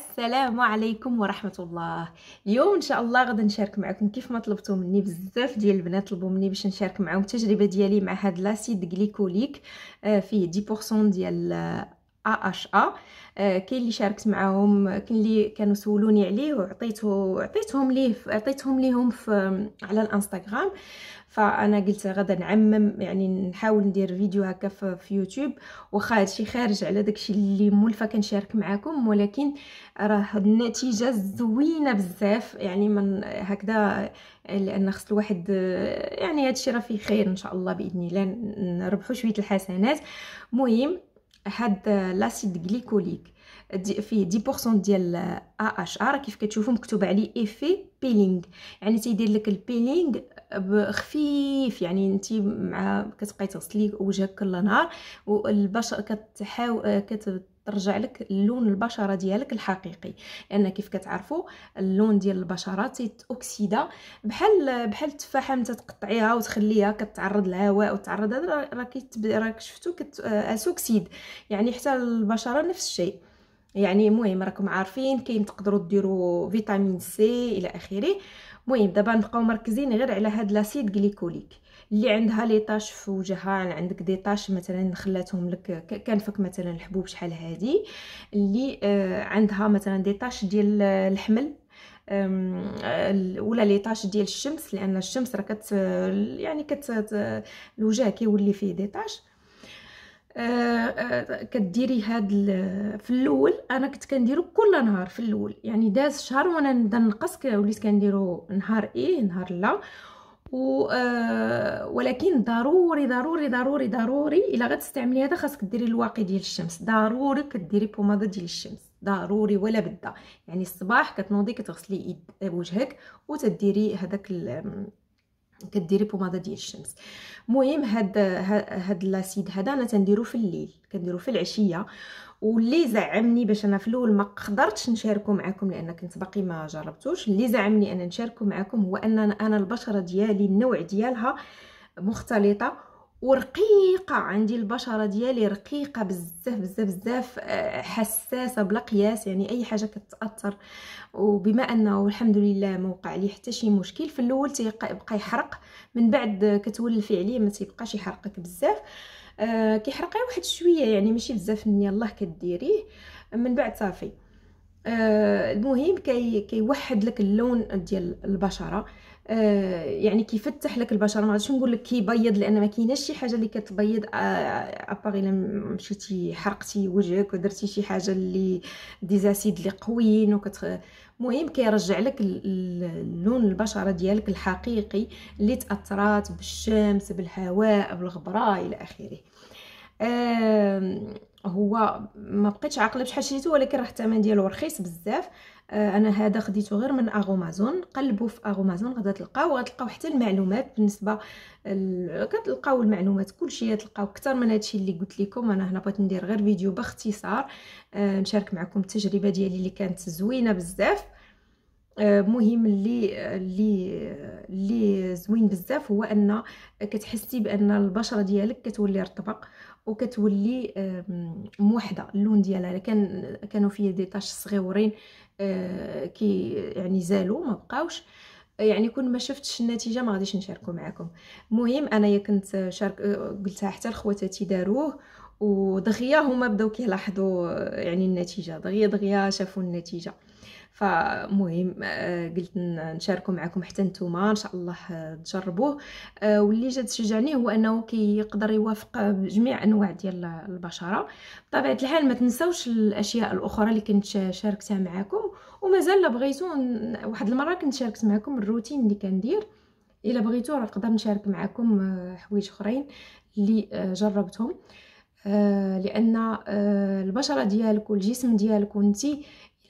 السلام عليكم ورحمه الله اليوم ان شاء الله غدا نشارك معكم كيف ما طلبتوا مني بزاف ديال البنات طلبوا مني باش نشارك معكم التجربه ديالي مع هاد لاسيد غليكوليك آه، فيه 10% ديال آه، اشا آه، كاين اللي شاركت معاهم كاين اللي كانوا سولوني عليه وعطيته عطيتهم ليه عطيتهم ليهم في على الانستغرام فانا قلت غدا نعمم يعني نحاول ندير فيديو هكا في, في يوتيوب واخا هادشي خارج على داكشي اللي مولفه كنشارك معاكم ولكن راه النتيجه زوينه بزاف يعني من هكذا لان خص الواحد يعني هادشي راه فيه خير ان شاء الله باذن الله نربحوا شويه الحسنات مهم هاد لاسيد غليكوليك فيه دي بورسون ديال ا آه اش ار كيف كتشوفوا مكتوب عليه ايفي بيلينغ يعني تيدير لك البيلينغ خفيف يعني انت مع كتبقاي تغسلي وجهك كل نهار والبشره كتحاول كت ترجع لك لون البشره ديالك الحقيقي لان يعني كيف كتعرفوا اللون ديال البشره تيتوكسيدا بحال بحال التفاحه ملي تقطعيها وتخليها كتعرض للهواء وتعرض راه راك راك شفتو كت آه، اسوكسيد يعني حتى البشره نفس الشيء يعني المهم راكم عارفين كاين تقدروا ديروا فيتامين سي الى اخره المهم دابا نبقاو مركزين غير على هاد لاسيد غليكوليك اللي عندها لي طاش في وجهها يعني عندك دي طاش مثلا خلاتهم لك كنفك مثلا الحبوب شحال هادي اللي آه، عندها مثلا دي طاش ديال الحمل آه، ولا لي طاش ديال الشمس لان الشمس راه كت يعني كت آه، الوجه كيولي فيه دي طاش آه، آه، كديري هاد في الاول انا كنت كنديرو كل نهار في الاول يعني داز شهر وانا نبدا نقص وليت كنديرو نهار ايه نهار لا و آه، ولكن ضروري ضروري ضروري ضروري الا غتستعملي هذا خاصك ديري الواقي ديال الشمس ضروري كديري بوماد ديال الشمس ضروري ولا بدا يعني الصباح كتنوضي كتغسلي وجهك وتديري هذاك كديري بوماده ديال الشمس مهم هاد هاد لاسيد هذا انا تنديرو في الليل كنديرو في العشيه واللي زعمني باش انا في الاول ما قدرتش نشاركو معكم لان كنت باقي ما جربتوش اللي زعمني انا نشاركو معكم هو ان انا البشره ديالي النوع ديالها مختلطه ورقيقه عندي البشره ديالي رقيقه بزاف بزاف بزاف آه، حساسه بلا قياس يعني اي حاجه كتاثر وبما انه الحمد لله ما وقع لي حتى شي مشكل في الاول تيبقى يحرق من بعد كتولفي عليه ما تيبقاش يحرقك بزاف أه كيحرق غير واحد شويه يعني ماشي بزاف من يالله كديريه من بعد صافي أه المهم كي كيوحد لك اللون ديال البشره آه، يعني كيفتح لك البشره ما غاديش نقول لك كيبيض لان ما كايناش شي حاجه اللي كتبيض ابار آه، الا مشيتي حرقتي وجهك ودرتي شي حاجه اللي ديزاسيد اللي قويين وكت المهم كيرجع لك اللون البشره ديالك الحقيقي اللي تاثرات بالشمس بالهواء بالغبره الى اخره هو ما بقيتش عاقله بشحال شريته ولكن راه الثمن ديالو رخيص بزاف آه انا هذا خديته غير من اغومازون قلبوا في اغومازون غادي تلقاو غتلقاو حتى المعلومات بالنسبه كتلقاو المعلومات كلشي تلقاو اكثر من هادشي اللي قلت لكم انا هنا بغيت ندير غير فيديو باختصار آه نشارك معكم التجربه ديالي اللي كانت زوينه بزاف آه، مهم اللي اللي اللي زوين بزاف هو ان كتحسي بان البشره ديالك كتولي رطبه وكتولي موحده اللون ديالها كان كانوا فيه دي طاش صغيورين آه، كي يعني زالوا ما بقاوش يعني كون ما شفتش النتيجه ما غاديش نشاركو معكم المهم انايا كنت شارك آه، قلتها حتى لخواتاتي داروه ودغيا هما بداو كيلاحظوا يعني النتيجه دغيا دغيا شافوا النتيجه فمهم آه، قلت نشاركو معكم حتى نتوما ان شاء الله آه، تجربوه آه، واللي جات شجعني هو انه كيقدر يوافق جميع انواع ديال البشره بطبيعه الحال ما تنساوش الاشياء الاخرى اللي كنت شاركتها معكم ومازال بغيتو واحد المره كنت شاركت معكم الروتين اللي كندير الا بغيتو راه نقدر نشارك معكم حوايج اخرين اللي جربتهم آه، لان آه، البشره ديالك والجسم ديالك وانت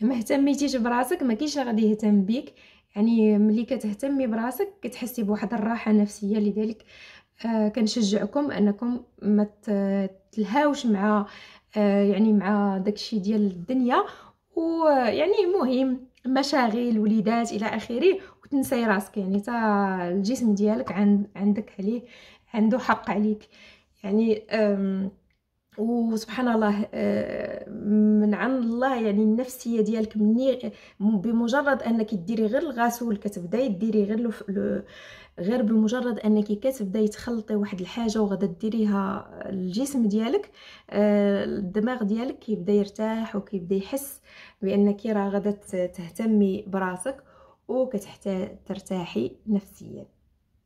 ما اهتميتيش براسك ما كاينش غادي يهتم بك يعني ملي كتهتمي براسك كتحسي بواحد الراحه نفسيه لذلك آه كنشجعكم انكم ما تلهاوش مع آه يعني مع داكشي ديال الدنيا ويعني مهم مشاغل وليدات الى اخره وتنسي راسك يعني تا الجسم ديالك عند عندك عليه عنده حق عليك يعني آه وسبحان الله آه، من عند الله يعني النفسيه ديالك مني بمجرد انك ديري غير الغسول كتبداي ديري غير غير بمجرد انك كتبداي تخلطي واحد الحاجه وغادا ديريها الجسم ديالك آه، الدماغ ديالك كيبدا يرتاح وكيبدا يحس بانك راه غادا تهتمي براسك وكتحتاج ترتاحي نفسيا